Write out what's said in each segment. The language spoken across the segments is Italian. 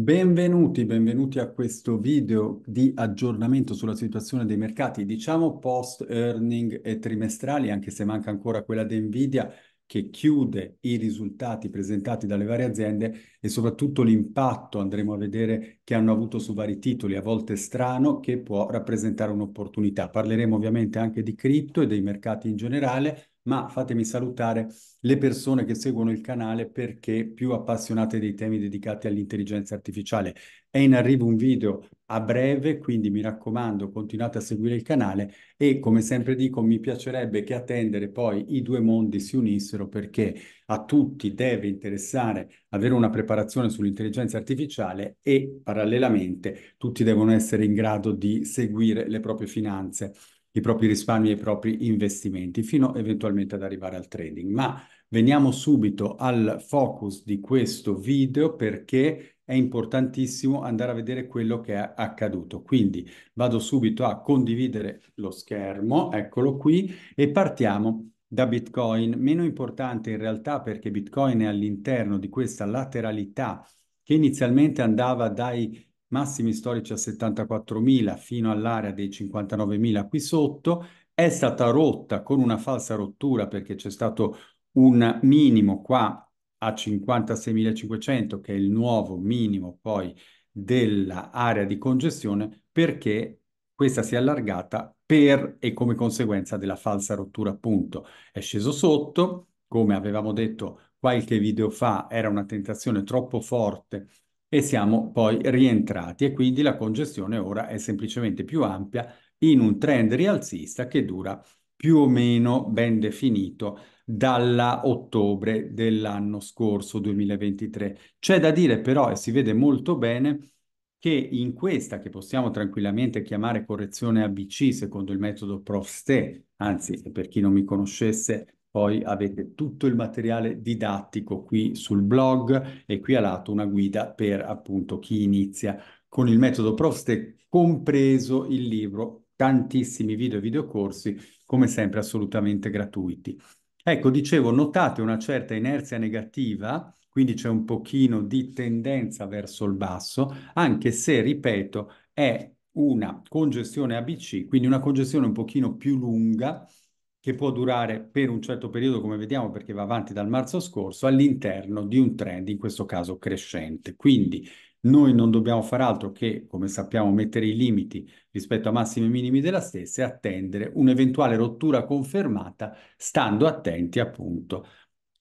Benvenuti, benvenuti a questo video di aggiornamento sulla situazione dei mercati, diciamo post earning e trimestrali, anche se manca ancora quella di Nvidia che chiude i risultati presentati dalle varie aziende e soprattutto l'impatto andremo a vedere che hanno avuto su vari titoli, a volte strano, che può rappresentare un'opportunità. Parleremo ovviamente anche di cripto e dei mercati in generale, ma fatemi salutare le persone che seguono il canale perché più appassionate dei temi dedicati all'intelligenza artificiale. È in arrivo un video a breve, quindi mi raccomando, continuate a seguire il canale e come sempre dico, mi piacerebbe che attendere poi i due mondi si unissero perché a tutti deve interessare avere una preparazione sull'intelligenza artificiale e parallelamente tutti devono essere in grado di seguire le proprie finanze i propri risparmi e i propri investimenti, fino eventualmente ad arrivare al trading. Ma veniamo subito al focus di questo video perché è importantissimo andare a vedere quello che è accaduto. Quindi vado subito a condividere lo schermo, eccolo qui, e partiamo da Bitcoin. Meno importante in realtà perché Bitcoin è all'interno di questa lateralità che inizialmente andava dai massimi storici a 74.000 fino all'area dei 59.000 qui sotto, è stata rotta con una falsa rottura perché c'è stato un minimo qua a 56.500 che è il nuovo minimo poi dell'area di congestione perché questa si è allargata per e come conseguenza della falsa rottura appunto è sceso sotto come avevamo detto qualche video fa era una tentazione troppo forte e siamo poi rientrati e quindi la congestione ora è semplicemente più ampia in un trend rialzista che dura più o meno ben definito dalla ottobre dell'anno scorso 2023. C'è da dire però e si vede molto bene che in questa che possiamo tranquillamente chiamare correzione ABC secondo il metodo Prosté, anzi per chi non mi conoscesse poi avete tutto il materiale didattico qui sul blog e qui a lato una guida per appunto chi inizia con il metodo Proste, compreso il libro, tantissimi video e videocorsi, come sempre assolutamente gratuiti. Ecco, dicevo, notate una certa inerzia negativa, quindi c'è un pochino di tendenza verso il basso, anche se, ripeto, è una congestione ABC, quindi una congestione un pochino più lunga, che può durare per un certo periodo, come vediamo, perché va avanti dal marzo scorso, all'interno di un trend, in questo caso crescente. Quindi noi non dobbiamo fare altro che, come sappiamo, mettere i limiti rispetto a massimi e minimi della stessa e attendere un'eventuale rottura confermata, stando attenti appunto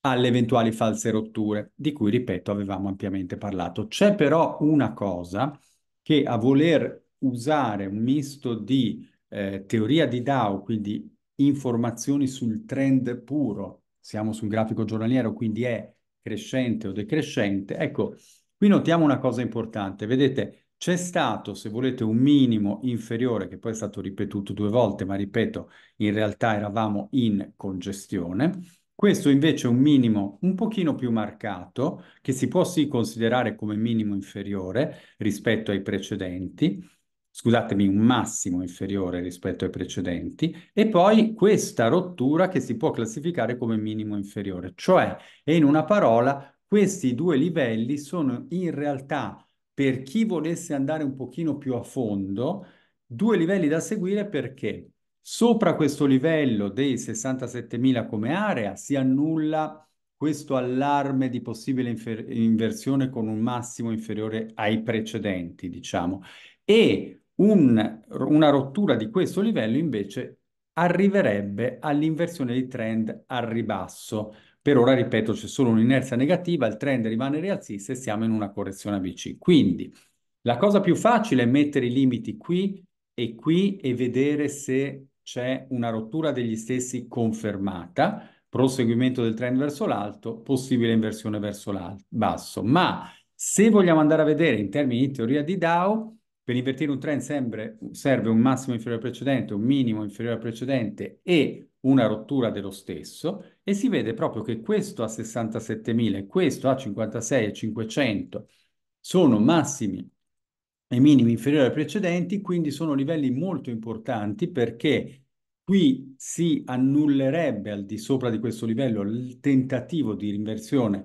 alle eventuali false rotture, di cui, ripeto, avevamo ampiamente parlato. C'è però una cosa che a voler usare un misto di eh, teoria di DAO, quindi informazioni sul trend puro, siamo sul grafico giornaliero, quindi è crescente o decrescente, ecco, qui notiamo una cosa importante, vedete, c'è stato, se volete, un minimo inferiore che poi è stato ripetuto due volte, ma ripeto, in realtà eravamo in congestione. Questo invece è un minimo un pochino più marcato, che si può sì considerare come minimo inferiore rispetto ai precedenti, scusatemi, un massimo inferiore rispetto ai precedenti, e poi questa rottura che si può classificare come minimo inferiore, cioè, in una parola, questi due livelli sono in realtà, per chi volesse andare un pochino più a fondo, due livelli da seguire perché sopra questo livello dei 67.000 come area si annulla questo allarme di possibile inversione con un massimo inferiore ai precedenti, diciamo, e un, una rottura di questo livello invece arriverebbe all'inversione di trend al ribasso. Per ora, ripeto, c'è solo un'inerzia negativa, il trend rimane rialzista e siamo in una correzione ABC. Quindi la cosa più facile è mettere i limiti qui e qui e vedere se c'è una rottura degli stessi confermata, proseguimento del trend verso l'alto, possibile inversione verso l'alto, basso. Ma se vogliamo andare a vedere in termini di teoria di DAO, per invertire un trend sempre, serve un massimo inferiore al precedente, un minimo inferiore al precedente e una rottura dello stesso e si vede proprio che questo a 67.000 e questo a 56.500 sono massimi e minimi inferiori ai precedenti, quindi sono livelli molto importanti perché qui si annullerebbe al di sopra di questo livello il tentativo di inversione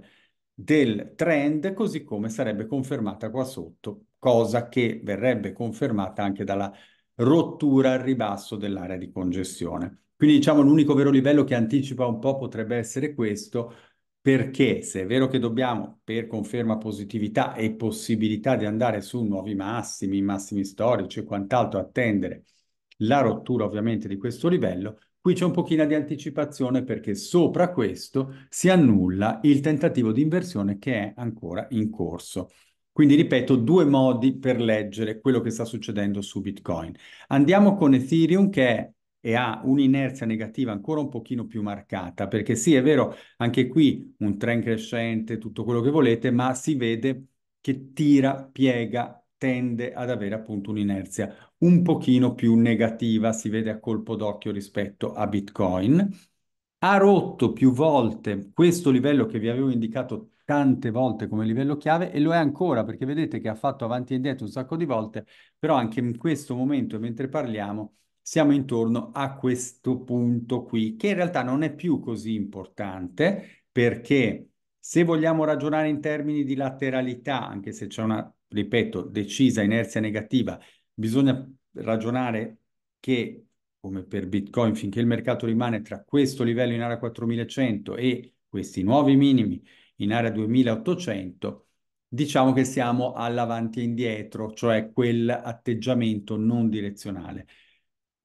del trend, così come sarebbe confermata qua sotto cosa che verrebbe confermata anche dalla rottura al ribasso dell'area di congestione. Quindi diciamo l'unico vero livello che anticipa un po' potrebbe essere questo, perché se è vero che dobbiamo, per conferma positività e possibilità di andare su nuovi massimi, massimi storici e quant'altro, attendere la rottura ovviamente di questo livello, qui c'è un pochino di anticipazione perché sopra questo si annulla il tentativo di inversione che è ancora in corso. Quindi ripeto, due modi per leggere quello che sta succedendo su Bitcoin. Andiamo con Ethereum che è e ha un'inerzia negativa ancora un pochino più marcata, perché sì, è vero, anche qui un trend crescente, tutto quello che volete, ma si vede che tira, piega, tende ad avere appunto un'inerzia un pochino più negativa, si vede a colpo d'occhio rispetto a Bitcoin. Ha rotto più volte questo livello che vi avevo indicato tante volte come livello chiave e lo è ancora perché vedete che ha fatto avanti e indietro un sacco di volte, però anche in questo momento mentre parliamo siamo intorno a questo punto qui che in realtà non è più così importante perché se vogliamo ragionare in termini di lateralità, anche se c'è una, ripeto, decisa inerzia negativa, bisogna ragionare che come per Bitcoin finché il mercato rimane tra questo livello in area 4100 e questi nuovi minimi in area 2800, diciamo che siamo all'avanti e indietro, cioè quell'atteggiamento non direzionale.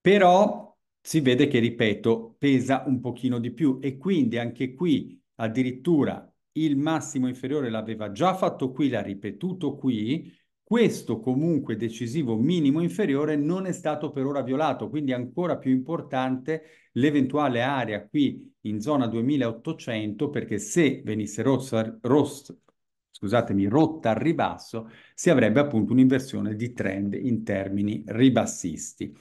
Però si vede che, ripeto, pesa un pochino di più e quindi anche qui addirittura il massimo inferiore l'aveva già fatto qui, l'ha ripetuto qui, questo comunque decisivo minimo inferiore non è stato per ora violato, quindi ancora più importante l'eventuale area qui in zona 2800 perché se venisse rossa, rossa, scusatemi, rotta al ribasso si avrebbe appunto un'inversione di trend in termini ribassisti,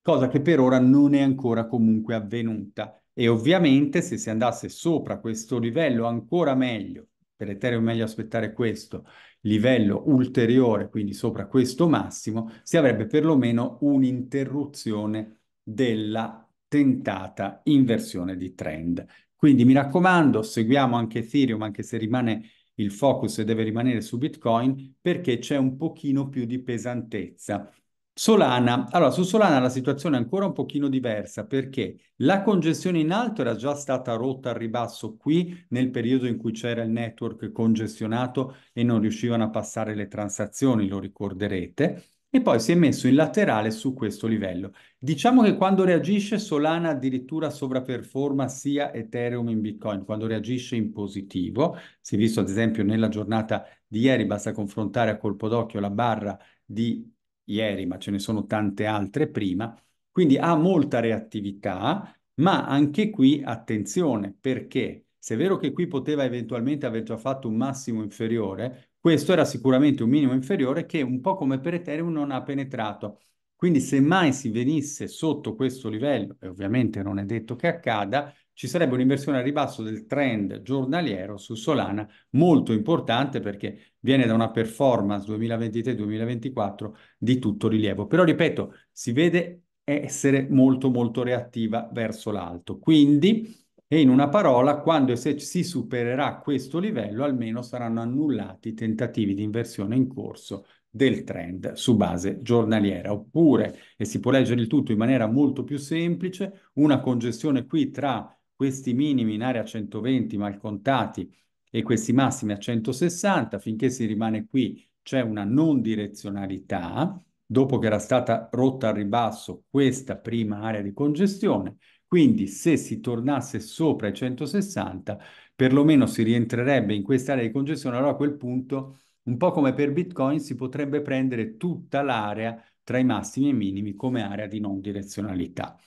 cosa che per ora non è ancora comunque avvenuta. E ovviamente se si andasse sopra questo livello ancora meglio per Ethereum è meglio aspettare questo livello ulteriore, quindi sopra questo massimo, si avrebbe perlomeno un'interruzione della tentata inversione di trend. Quindi mi raccomando, seguiamo anche Ethereum, anche se rimane il focus e deve rimanere su Bitcoin, perché c'è un pochino più di pesantezza Solana, allora su Solana la situazione è ancora un pochino diversa perché la congestione in alto era già stata rotta al ribasso qui nel periodo in cui c'era il network congestionato e non riuscivano a passare le transazioni, lo ricorderete, e poi si è messo in laterale su questo livello. Diciamo che quando reagisce Solana addirittura sovraperforma sia Ethereum in Bitcoin, quando reagisce in positivo, si è visto ad esempio nella giornata di ieri, basta confrontare a colpo d'occhio la barra di ieri, ma ce ne sono tante altre prima, quindi ha molta reattività, ma anche qui attenzione perché se è vero che qui poteva eventualmente aver già fatto un massimo inferiore, questo era sicuramente un minimo inferiore che un po' come per Ethereum non ha penetrato. Quindi se mai si venisse sotto questo livello, e ovviamente non è detto che accada, ci sarebbe un'inversione al ribasso del trend giornaliero su Solana molto importante perché viene da una performance 2023-2024 di tutto rilievo. Però ripeto, si vede essere molto molto reattiva verso l'alto. Quindi, e in una parola, quando e se si supererà questo livello, almeno saranno annullati i tentativi di inversione in corso del trend su base giornaliera. Oppure, e si può leggere il tutto in maniera molto più semplice, una congestione qui tra questi minimi in area 120 malcontati e questi massimi a 160, finché si rimane qui c'è una non direzionalità, dopo che era stata rotta al ribasso questa prima area di congestione, quindi se si tornasse sopra i 160, perlomeno si rientrerebbe in quest'area di congestione, allora a quel punto, un po' come per Bitcoin, si potrebbe prendere tutta l'area tra i massimi e i minimi come area di non direzionalità.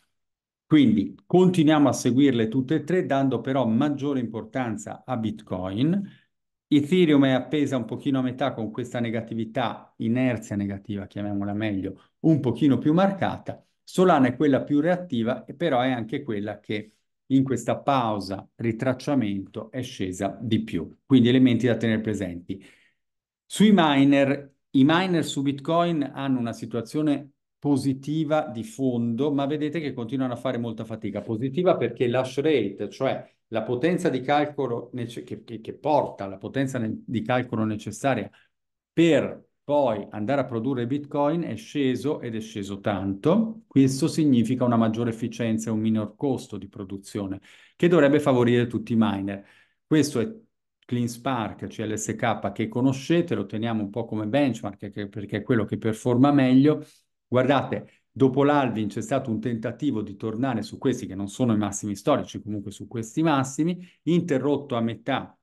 Quindi continuiamo a seguirle tutte e tre, dando però maggiore importanza a Bitcoin. Ethereum è appesa un pochino a metà con questa negatività, inerzia negativa, chiamiamola meglio, un pochino più marcata. Solana è quella più reattiva, però è anche quella che in questa pausa ritracciamento è scesa di più. Quindi elementi da tenere presenti. Sui miner, i miner su Bitcoin hanno una situazione positiva di fondo, ma vedete che continuano a fare molta fatica. Positiva perché l'hash rate, cioè la potenza di calcolo che, che, che, porta, la potenza di calcolo necessaria per poi andare a produrre Bitcoin è sceso ed è sceso tanto. Questo significa una maggiore efficienza e un minor costo di produzione che dovrebbe favorire tutti i miner. Questo è Clean Spark, CLSK che conoscete, lo teniamo un po' come benchmark perché è quello che performa meglio Guardate, dopo l'Alvin c'è stato un tentativo di tornare su questi che non sono i massimi storici, comunque su questi massimi, interrotto a metà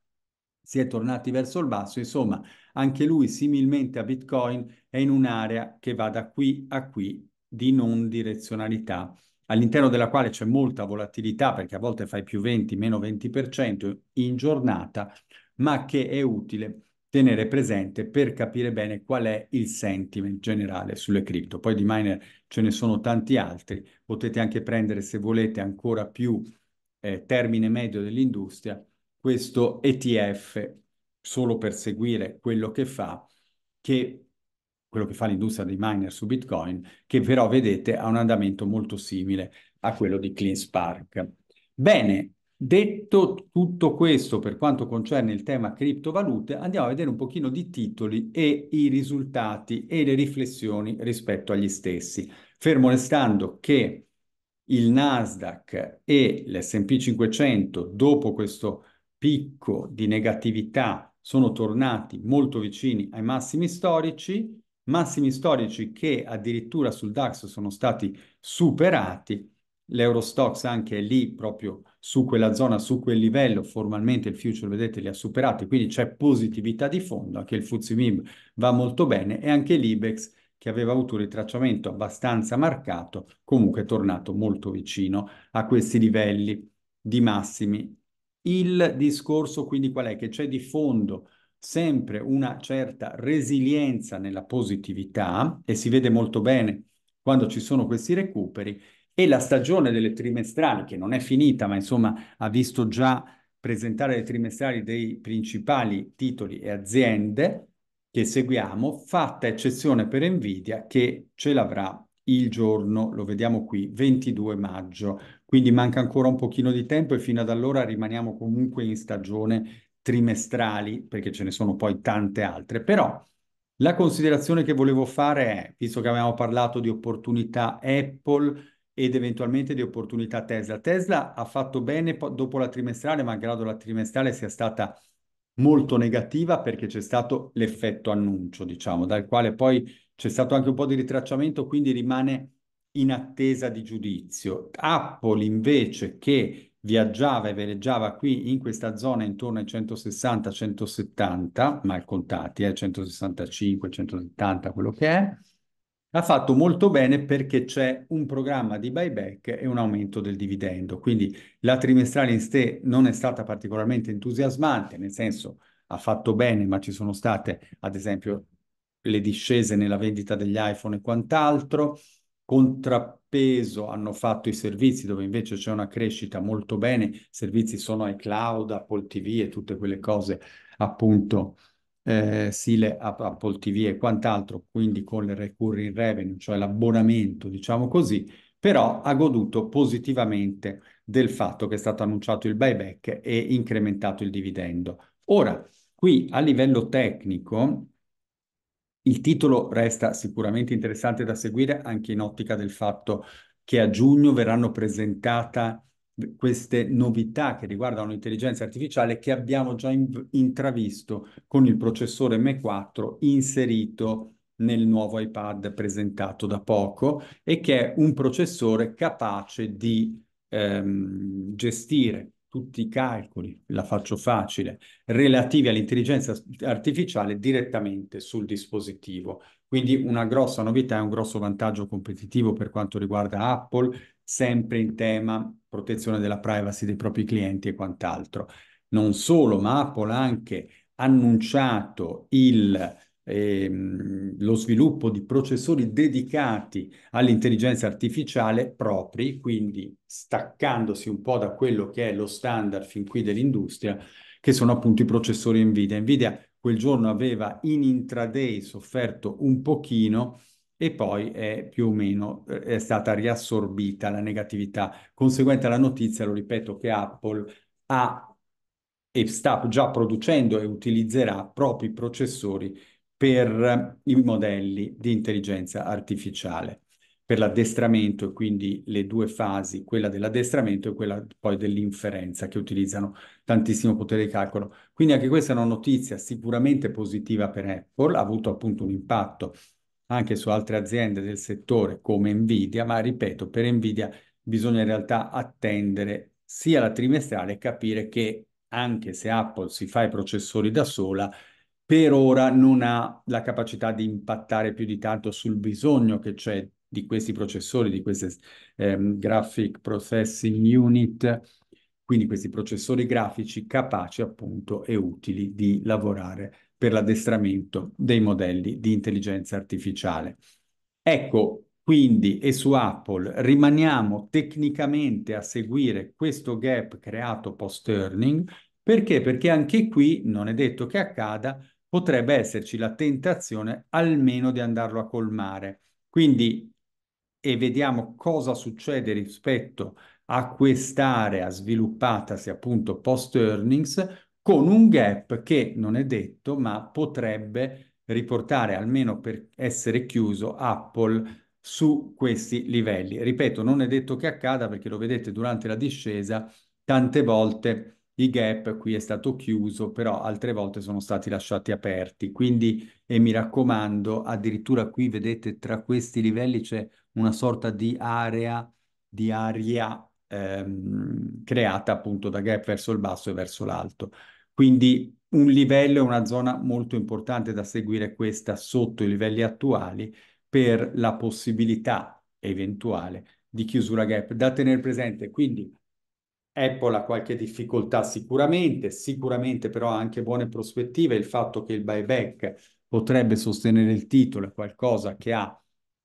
si è tornati verso il basso, insomma, anche lui similmente a Bitcoin è in un'area che va da qui a qui di non direzionalità, all'interno della quale c'è molta volatilità perché a volte fai più 20, meno 20% in giornata, ma che è utile tenere presente per capire bene qual è il sentiment generale sulle cripto. Poi di miner ce ne sono tanti altri, potete anche prendere se volete ancora più eh, termine medio dell'industria questo ETF solo per seguire quello che fa, che, quello che fa l'industria dei miner su Bitcoin, che però vedete ha un andamento molto simile a quello di CleanSpark. Bene, Detto tutto questo per quanto concerne il tema criptovalute, andiamo a vedere un pochino di titoli e i risultati e le riflessioni rispetto agli stessi. Fermo restando che il Nasdaq e l'S&P 500 dopo questo picco di negatività sono tornati molto vicini ai massimi storici, massimi storici che addirittura sul DAX sono stati superati, l'Eurostox anche lì proprio su quella zona, su quel livello, formalmente il future, vedete, li ha superati, quindi c'è positività di fondo, anche il FTSE va molto bene e anche l'IBEX che aveva avuto un ritracciamento abbastanza marcato, comunque è tornato molto vicino a questi livelli di massimi. Il discorso quindi qual è? Che c'è di fondo sempre una certa resilienza nella positività e si vede molto bene quando ci sono questi recuperi e la stagione delle trimestrali, che non è finita, ma insomma ha visto già presentare le trimestrali dei principali titoli e aziende che seguiamo, fatta eccezione per Nvidia che ce l'avrà il giorno, lo vediamo qui, 22 maggio. Quindi manca ancora un pochino di tempo e fino ad allora rimaniamo comunque in stagione trimestrali, perché ce ne sono poi tante altre. Però la considerazione che volevo fare è, visto che avevamo parlato di opportunità Apple, ed eventualmente di opportunità Tesla. Tesla ha fatto bene dopo la trimestrale, malgrado la trimestrale sia stata molto negativa perché c'è stato l'effetto annuncio, diciamo, dal quale poi c'è stato anche un po' di ritracciamento, quindi rimane in attesa di giudizio. Apple invece che viaggiava e veleggiava qui in questa zona intorno ai 160-170, mal contati, eh, 165, 170, quello che è, ha fatto molto bene perché c'è un programma di buyback e un aumento del dividendo. Quindi la trimestrale in sé non è stata particolarmente entusiasmante, nel senso ha fatto bene, ma ci sono state ad esempio le discese nella vendita degli iPhone e quant'altro. Contrappeso hanno fatto i servizi dove invece c'è una crescita molto bene, servizi sono cloud, Apple TV e tutte quelle cose appunto eh, Sile, Apple TV e quant'altro, quindi con il recurring revenue, cioè l'abbonamento, diciamo così, però ha goduto positivamente del fatto che è stato annunciato il buyback e incrementato il dividendo. Ora, qui a livello tecnico, il titolo resta sicuramente interessante da seguire anche in ottica del fatto che a giugno verranno presentate queste novità che riguardano l'intelligenza artificiale che abbiamo già in- intravisto con il processore M4 inserito nel nuovo iPad presentato da poco e che è un processore capace di ehm, gestire tutti i calcoli, la faccio facile, relativi all'intelligenza artificiale direttamente sul dispositivo. Quindi una grossa novità e un grosso vantaggio competitivo per quanto riguarda Apple, sempre in tema protezione della privacy dei propri clienti e quant'altro. Non solo, ma Apple ha anche annunciato il, ehm, lo sviluppo di processori dedicati all'intelligenza artificiale propri, quindi staccandosi un po' da quello che è lo standard fin qui dell'industria, che sono appunto i processori Nvidia. Nvidia quel giorno aveva in intraday sofferto un pochino, e poi è più o meno eh, è stata riassorbita la negatività. Conseguente alla notizia, lo ripeto, che Apple ha e sta già producendo e utilizzerà propri processori per eh, i modelli di intelligenza artificiale, per l'addestramento e quindi le due fasi, quella dell'addestramento e quella poi dell'inferenza che utilizzano tantissimo potere di calcolo. Quindi anche questa è una notizia sicuramente positiva per Apple, ha avuto appunto un impatto anche su altre aziende del settore come Nvidia, ma ripeto, per Nvidia bisogna in realtà attendere sia la trimestrale e capire che anche se Apple si fa i processori da sola, per ora non ha la capacità di impattare più di tanto sul bisogno che c'è di questi processori, di queste ehm, graphic processing unit, quindi questi processori grafici capaci appunto e utili di lavorare per l'addestramento dei modelli di intelligenza artificiale. Ecco, quindi e su Apple rimaniamo tecnicamente a seguire questo gap creato post-earning perché? Perché anche qui non è detto che accada, potrebbe esserci la tentazione almeno di andarlo a colmare. Quindi e vediamo cosa succede rispetto a quest'area sviluppatasi appunto post-earnings con un gap che non è detto, ma potrebbe riportare almeno per essere chiuso Apple su questi livelli. Ripeto, non è detto che accada perché lo vedete durante la discesa, tante volte i gap qui è stato chiuso, però altre volte sono stati lasciati aperti. Quindi, e mi raccomando, addirittura qui vedete tra questi livelli c'è una sorta di area, di aria ehm, creata appunto da gap verso il basso e verso l'alto. Quindi un livello è una zona molto importante da seguire questa sotto i livelli attuali per la possibilità eventuale di chiusura gap da tenere presente. Quindi Apple ha qualche difficoltà sicuramente, sicuramente però ha anche buone prospettive il fatto che il buyback potrebbe sostenere il titolo è qualcosa che ha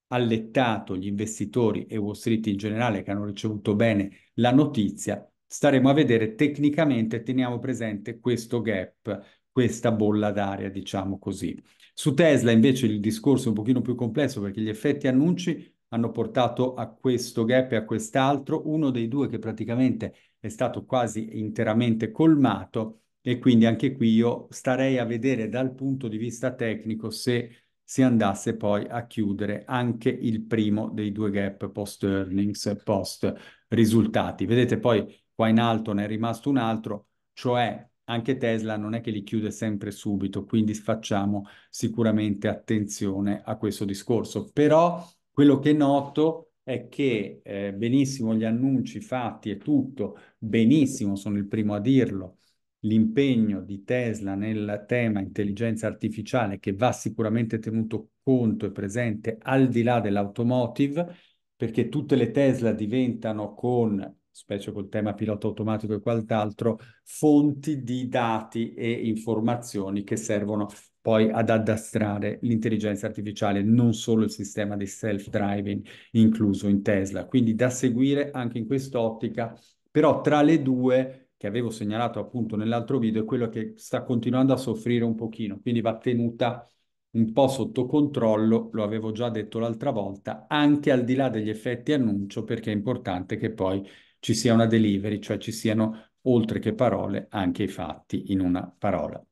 allettato gli investitori e Wall Street in generale che hanno ricevuto bene la notizia staremo a vedere tecnicamente, teniamo presente questo gap, questa bolla d'aria, diciamo così. Su Tesla invece il discorso è un pochino più complesso perché gli effetti annunci hanno portato a questo gap e a quest'altro, uno dei due che praticamente è stato quasi interamente colmato e quindi anche qui io starei a vedere dal punto di vista tecnico se si andasse poi a chiudere anche il primo dei due gap post earnings, post risultati. Vedete poi qua in alto ne è rimasto un altro, cioè anche Tesla non è che li chiude sempre subito, quindi facciamo sicuramente attenzione a questo discorso. Però quello che noto è che eh, benissimo gli annunci fatti e tutto, benissimo, sono il primo a dirlo, l'impegno di Tesla nel tema intelligenza artificiale che va sicuramente tenuto conto e presente al di là dell'automotive, perché tutte le Tesla diventano con specie col tema pilota automatico e quant'altro, fonti di dati e informazioni che servono poi ad addastrare l'intelligenza artificiale, non solo il sistema di self-driving incluso in Tesla. Quindi da seguire anche in quest'ottica, però tra le due che avevo segnalato appunto nell'altro video è quello che sta continuando a soffrire un pochino, quindi va tenuta un po' sotto controllo, lo avevo già detto l'altra volta, anche al di là degli effetti annuncio perché è importante che poi ci sia una delivery, cioè ci siano oltre che parole anche i fatti in una parola.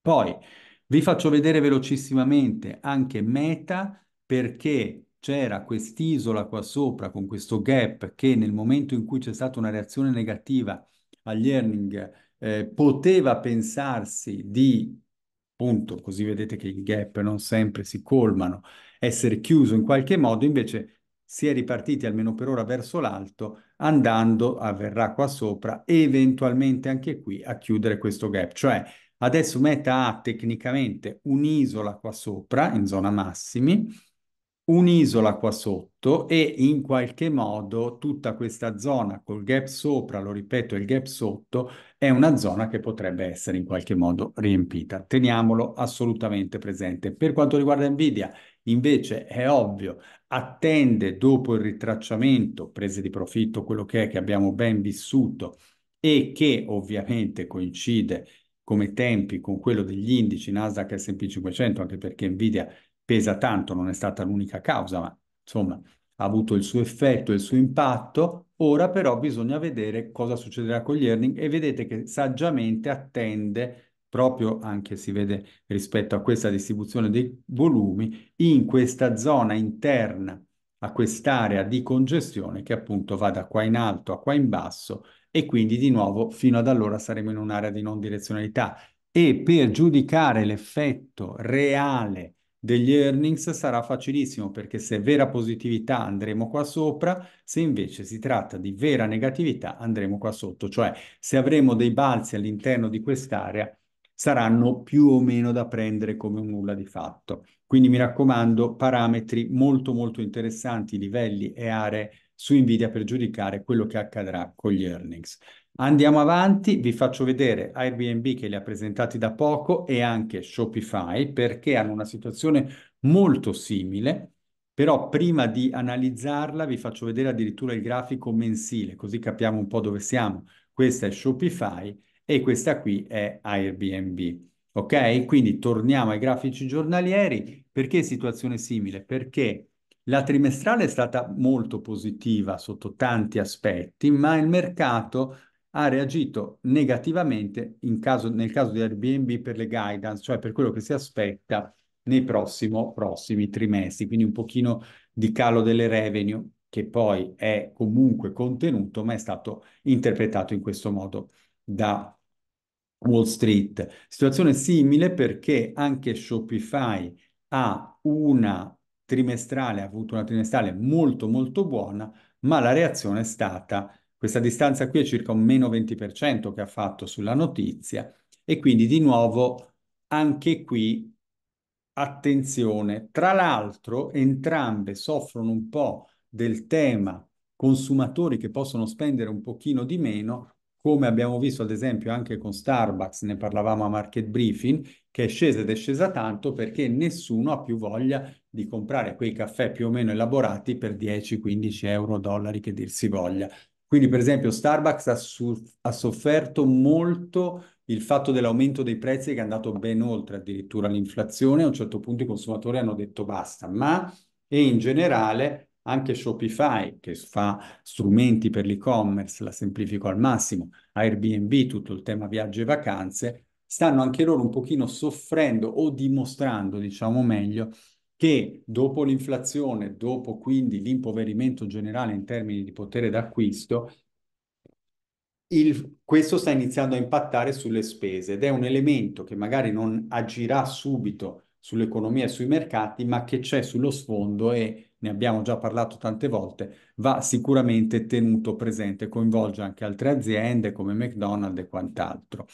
Poi vi faccio vedere velocissimamente anche Meta perché c'era quest'isola qua sopra con questo gap che nel momento in cui c'è stata una reazione negativa agli earning eh, poteva pensarsi di, appunto, così vedete che i gap non sempre si colmano, essere chiuso in qualche modo, invece si è ripartiti almeno per ora verso l'alto, andando, avverrà qua sopra, e eventualmente anche qui a chiudere questo gap. Cioè adesso Meta ha tecnicamente un'isola qua sopra in zona massimi, un'isola qua sotto e in qualche modo tutta questa zona col gap sopra, lo ripeto, il gap sotto è una zona che potrebbe essere in qualche modo riempita. Teniamolo assolutamente presente. Per quanto riguarda Nvidia, invece è ovvio, attende dopo il ritracciamento, prese di profitto, quello che è che abbiamo ben vissuto e che ovviamente coincide come tempi con quello degli indici Nasdaq S&P 500, anche perché Nvidia pesa tanto, non è stata l'unica causa, ma insomma ha avuto il suo effetto, il suo impatto. Ora però bisogna vedere cosa succederà con gli earning e vedete che saggiamente attende proprio anche si vede rispetto a questa distribuzione dei volumi in questa zona interna a quest'area di congestione che appunto va da qua in alto a qua in basso e quindi di nuovo fino ad allora saremo in un'area di non direzionalità e per giudicare l'effetto reale degli earnings sarà facilissimo perché se è vera positività andremo qua sopra, se invece si tratta di vera negatività andremo qua sotto, cioè se avremo dei balzi all'interno di quest'area saranno più o meno da prendere come un nulla di fatto. Quindi mi raccomando parametri molto molto interessanti, livelli e aree su Nvidia per giudicare quello che accadrà con gli earnings. Andiamo avanti, vi faccio vedere Airbnb che li ha presentati da poco e anche Shopify perché hanno una situazione molto simile, però prima di analizzarla vi faccio vedere addirittura il grafico mensile, così capiamo un po' dove siamo. Questa è Shopify e questa qui è Airbnb. Ok? Quindi torniamo ai grafici giornalieri. Perché situazione simile? Perché la trimestrale è stata molto positiva sotto tanti aspetti, ma il mercato ha reagito negativamente caso, nel caso di Airbnb per le guidance, cioè per quello che si aspetta nei prossimo, prossimi trimestri, quindi un pochino di calo delle revenue che poi è comunque contenuto, ma è stato interpretato in questo modo da Wall Street. Situazione simile perché anche Shopify ha una trimestrale, ha avuto una trimestrale molto molto buona, ma la reazione è stata questa distanza qui è circa un meno 20% che ha fatto sulla notizia e quindi di nuovo anche qui attenzione. Tra l'altro entrambe soffrono un po' del tema consumatori che possono spendere un pochino di meno, come abbiamo visto ad esempio anche con Starbucks, ne parlavamo a Market Briefing, che è scesa ed è scesa tanto perché nessuno ha più voglia di comprare quei caffè più o meno elaborati per 10-15 euro dollari che dir si voglia. Quindi, per esempio, Starbucks ha, su- ha sofferto molto il fatto dell'aumento dei prezzi che è andato ben oltre addirittura l'inflazione. A un certo punto i consumatori hanno detto basta, ma e in generale anche Shopify, che fa strumenti per l'e-commerce, la semplifico al massimo, Airbnb, tutto il tema viaggi e vacanze, stanno anche loro un pochino soffrendo o dimostrando, diciamo meglio, che dopo l'inflazione, dopo quindi l'impoverimento generale in termini di potere d'acquisto, il, questo sta iniziando a impattare sulle spese ed è un elemento che magari non agirà subito sull'economia e sui mercati, ma che c'è sullo sfondo e ne abbiamo già parlato tante volte, va sicuramente tenuto presente, coinvolge anche altre aziende come McDonald's e quant'altro.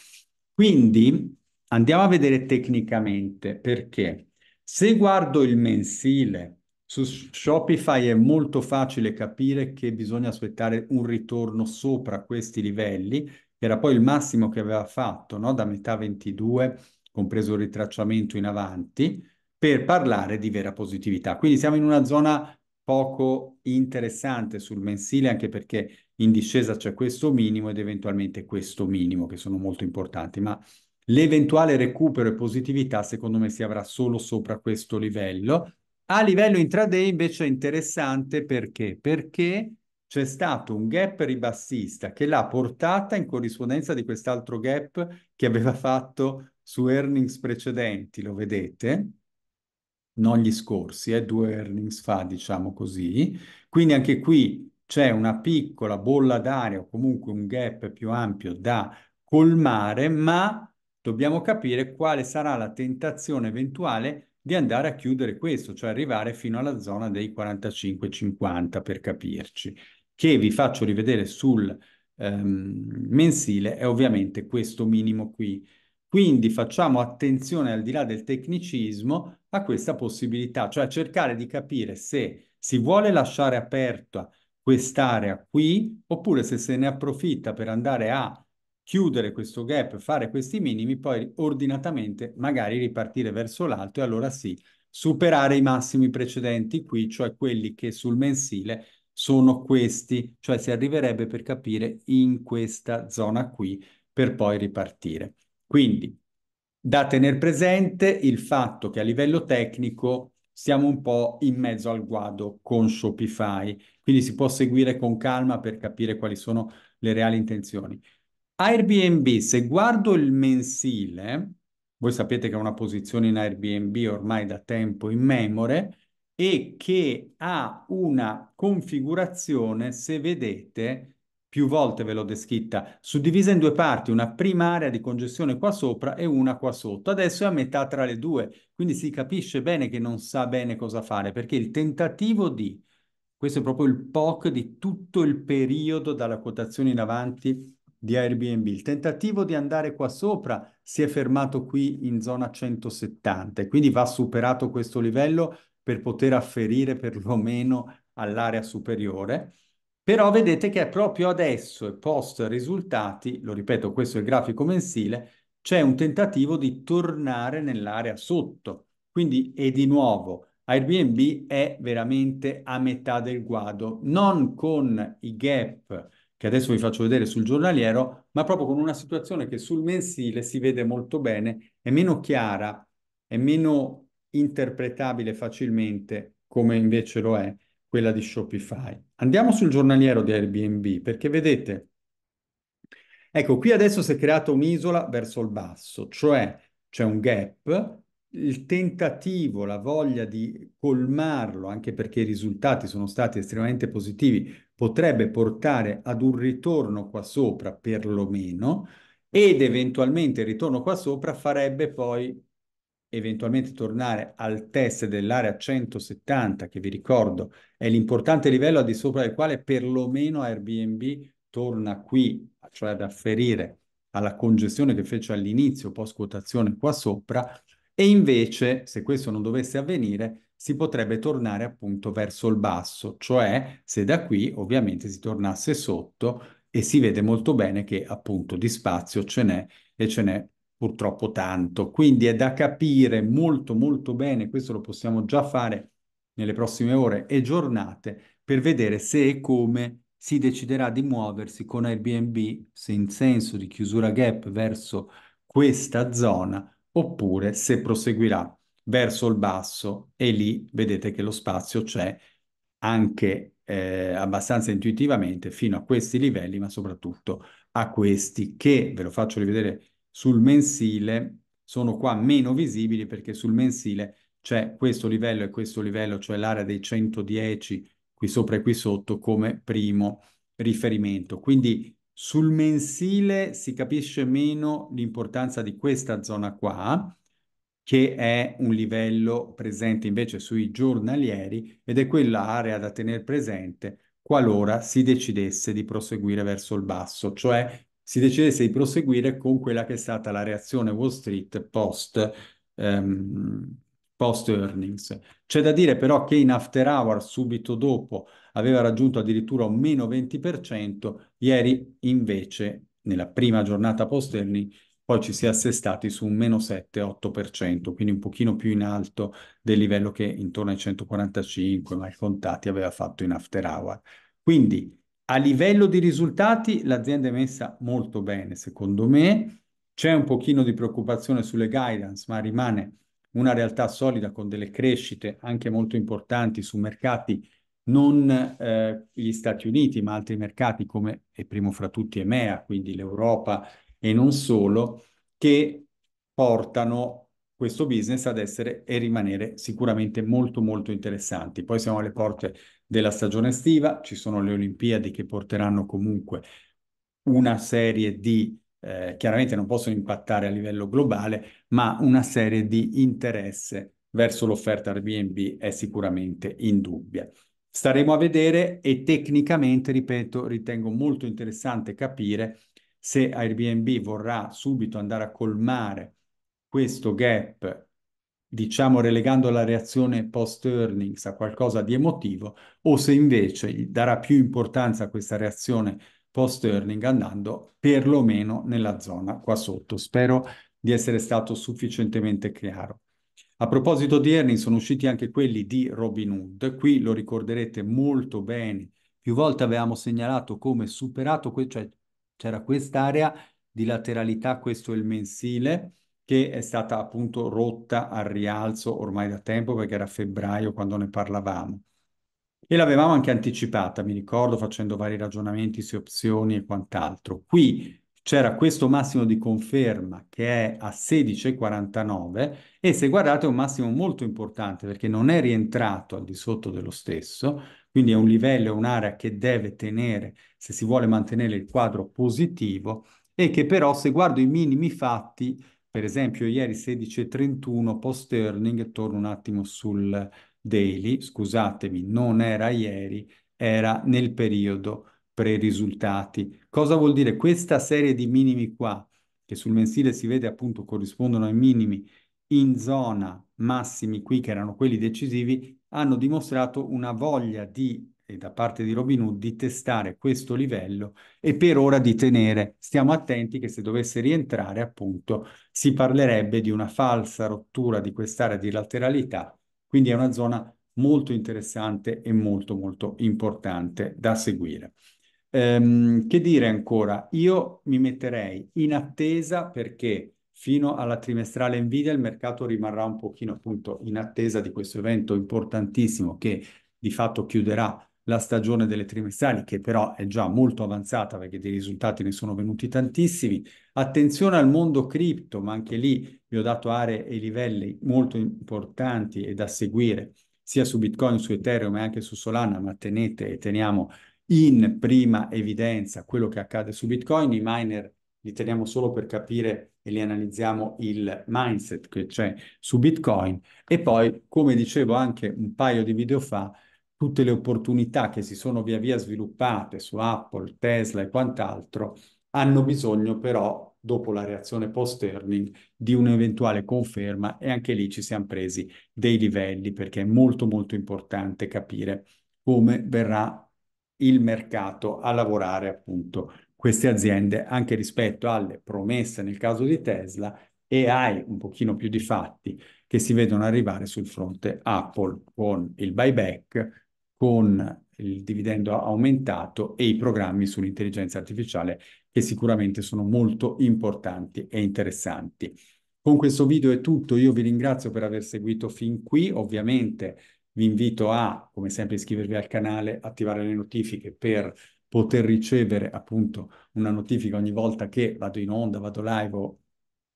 Quindi andiamo a vedere tecnicamente perché se guardo il mensile, su Shopify è molto facile capire che bisogna aspettare un ritorno sopra questi livelli, che era poi il massimo che aveva fatto no? da metà 22, compreso il ritracciamento in avanti, per parlare di vera positività. Quindi siamo in una zona poco interessante sul mensile, anche perché in discesa c'è questo minimo ed eventualmente questo minimo, che sono molto importanti, ma L'eventuale recupero e positività secondo me si avrà solo sopra questo livello. A livello intraday invece è interessante perché? Perché c'è stato un gap ribassista che l'ha portata in corrispondenza di quest'altro gap che aveva fatto su earnings precedenti, lo vedete? Non gli scorsi, eh, due earnings fa, diciamo così. Quindi anche qui c'è una piccola bolla d'aria o comunque un gap più ampio da colmare, ma dobbiamo capire quale sarà la tentazione eventuale di andare a chiudere questo, cioè arrivare fino alla zona dei 45-50 per capirci, che vi faccio rivedere sul ehm, mensile è ovviamente questo minimo qui. Quindi facciamo attenzione al di là del tecnicismo a questa possibilità, cioè cercare di capire se si vuole lasciare aperta quest'area qui oppure se se ne approfitta per andare a chiudere questo gap, fare questi minimi, poi ordinatamente magari ripartire verso l'alto e allora sì, superare i massimi precedenti qui, cioè quelli che sul mensile sono questi, cioè si arriverebbe per capire in questa zona qui per poi ripartire. Quindi da tenere presente il fatto che a livello tecnico siamo un po' in mezzo al guado con Shopify, quindi si può seguire con calma per capire quali sono le reali intenzioni. Airbnb, se guardo il mensile, voi sapete che è una posizione in Airbnb ormai da tempo in memore e che ha una configurazione, se vedete, più volte ve l'ho descritta, suddivisa in due parti, una prima area di congestione qua sopra e una qua sotto. Adesso è a metà tra le due, quindi si capisce bene che non sa bene cosa fare, perché il tentativo di, questo è proprio il POC di tutto il periodo dalla quotazione in avanti di Airbnb. Il tentativo di andare qua sopra si è fermato qui in zona 170 e quindi va superato questo livello per poter afferire perlomeno all'area superiore. Però vedete che proprio adesso e post risultati, lo ripeto, questo è il grafico mensile, c'è un tentativo di tornare nell'area sotto. Quindi, e di nuovo, Airbnb è veramente a metà del guado, non con i gap che adesso vi faccio vedere sul giornaliero, ma proprio con una situazione che sul mensile si vede molto bene, è meno chiara, è meno interpretabile facilmente come invece lo è quella di Shopify. Andiamo sul giornaliero di Airbnb perché vedete, ecco qui adesso si è creata un'isola verso il basso, cioè c'è un gap, il tentativo, la voglia di colmarlo, anche perché i risultati sono stati estremamente positivi potrebbe portare ad un ritorno qua sopra perlomeno ed eventualmente il ritorno qua sopra farebbe poi eventualmente tornare al test dell'area 170 che vi ricordo è l'importante livello al di sopra del quale perlomeno Airbnb torna qui, cioè ad afferire alla congestione che fece all'inizio post quotazione qua sopra e invece, se questo non dovesse avvenire, si potrebbe tornare appunto verso il basso, cioè se da qui ovviamente si tornasse sotto e si vede molto bene che appunto di spazio ce n'è e ce n'è purtroppo tanto. Quindi è da capire molto molto bene, questo lo possiamo già fare nelle prossime ore e giornate, per vedere se e come si deciderà di muoversi con Airbnb, se in senso di chiusura gap verso questa zona oppure se proseguirà verso il basso e lì vedete che lo spazio c'è anche eh, abbastanza intuitivamente fino a questi livelli, ma soprattutto a questi che, ve lo faccio rivedere sul mensile, sono qua meno visibili perché sul mensile c'è questo livello e questo livello, cioè l'area dei 110 qui sopra e qui sotto come primo riferimento. Quindi sul mensile si capisce meno l'importanza di questa zona qua, che è un livello presente invece sui giornalieri ed è quell'area da tenere presente qualora si decidesse di proseguire verso il basso, cioè si decidesse di proseguire con quella che è stata la reazione Wall Street post ehm, post earnings. C'è da dire però che in after hour subito dopo aveva raggiunto addirittura un meno 20%, ieri invece nella prima giornata post earnings poi ci si è assestati su un meno 7-8%, quindi un pochino più in alto del livello che intorno ai 145 mal contati aveva fatto in after hour. Quindi a livello di risultati l'azienda è messa molto bene, secondo me. C'è un pochino di preoccupazione sulle guidance, ma rimane una realtà solida con delle crescite anche molto importanti su mercati non eh, gli Stati Uniti, ma altri mercati come, e primo fra tutti, EMEA, quindi l'Europa e non solo, che portano questo business ad essere e rimanere sicuramente molto molto interessanti. Poi siamo alle porte della stagione estiva, ci sono le Olimpiadi che porteranno comunque una serie di eh, chiaramente non possono impattare a livello globale, ma una serie di interesse verso l'offerta Airbnb è sicuramente in indubbia. Staremo a vedere e tecnicamente, ripeto, ritengo molto interessante capire se Airbnb vorrà subito andare a colmare questo gap, diciamo relegando la reazione post-earnings a qualcosa di emotivo, o se invece darà più importanza a questa reazione post earning andando perlomeno nella zona qua sotto. Spero di essere stato sufficientemente chiaro. A proposito di earning, sono usciti anche quelli di Robin Hood, Qui lo ricorderete molto bene. Più volte avevamo segnalato come superato, que- cioè c'era quest'area di lateralità, questo è il mensile, che è stata appunto rotta al rialzo ormai da tempo perché era febbraio quando ne parlavamo. E l'avevamo anche anticipata, mi ricordo, facendo vari ragionamenti su opzioni e quant'altro. Qui c'era questo massimo di conferma che è a 16,49 e se guardate è un massimo molto importante perché non è rientrato al di sotto dello stesso, quindi è un livello, è un'area che deve tenere se si vuole mantenere il quadro positivo e che però se guardo i minimi fatti, per esempio ieri 16,31 post earning, torno un attimo sul, daily, scusatemi, non era ieri, era nel periodo pre-risultati. Cosa vuol dire? Questa serie di minimi qua, che sul mensile si vede appunto corrispondono ai minimi in zona massimi qui, che erano quelli decisivi, hanno dimostrato una voglia di da parte di Robin Hood di testare questo livello e per ora di tenere. Stiamo attenti che se dovesse rientrare, appunto, si parlerebbe di una falsa rottura di quest'area di lateralità quindi è una zona molto interessante e molto molto importante da seguire. Ehm, che dire ancora? Io mi metterei in attesa perché fino alla trimestrale Nvidia il mercato rimarrà un pochino appunto in attesa di questo evento importantissimo che di fatto chiuderà la stagione delle trimestrali, che però è già molto avanzata perché dei risultati ne sono venuti tantissimi. Attenzione al mondo cripto, ma anche lì vi ho dato aree e livelli molto importanti e da seguire sia su Bitcoin, su Ethereum e anche su Solana, ma tenete e teniamo in prima evidenza quello che accade su Bitcoin. I miner li teniamo solo per capire e li analizziamo il mindset che c'è su Bitcoin. E poi, come dicevo anche un paio di video fa, tutte le opportunità che si sono via via sviluppate su Apple, Tesla e quant'altro, hanno bisogno però, dopo la reazione post-earning, di un'eventuale conferma e anche lì ci siamo presi dei livelli perché è molto molto importante capire come verrà il mercato a lavorare appunto queste aziende anche rispetto alle promesse nel caso di Tesla e hai un pochino più di fatti che si vedono arrivare sul fronte Apple con il buyback con il dividendo aumentato e i programmi sull'intelligenza artificiale che sicuramente sono molto importanti e interessanti. Con questo video è tutto, io vi ringrazio per aver seguito fin qui, ovviamente vi invito a, come sempre, iscrivervi al canale, attivare le notifiche per poter ricevere appunto una notifica ogni volta che vado in onda, vado live o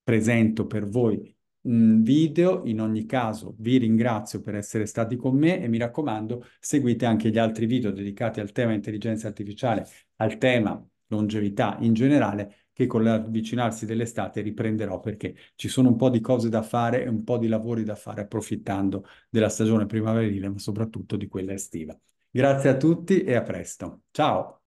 presento per voi video. In ogni caso vi ringrazio per essere stati con me e mi raccomando seguite anche gli altri video dedicati al tema intelligenza artificiale, al tema longevità in generale che con l'avvicinarsi dell'estate riprenderò perché ci sono un po' di cose da fare e un po' di lavori da fare approfittando della stagione primaverile ma soprattutto di quella estiva. Grazie a tutti e a presto. Ciao!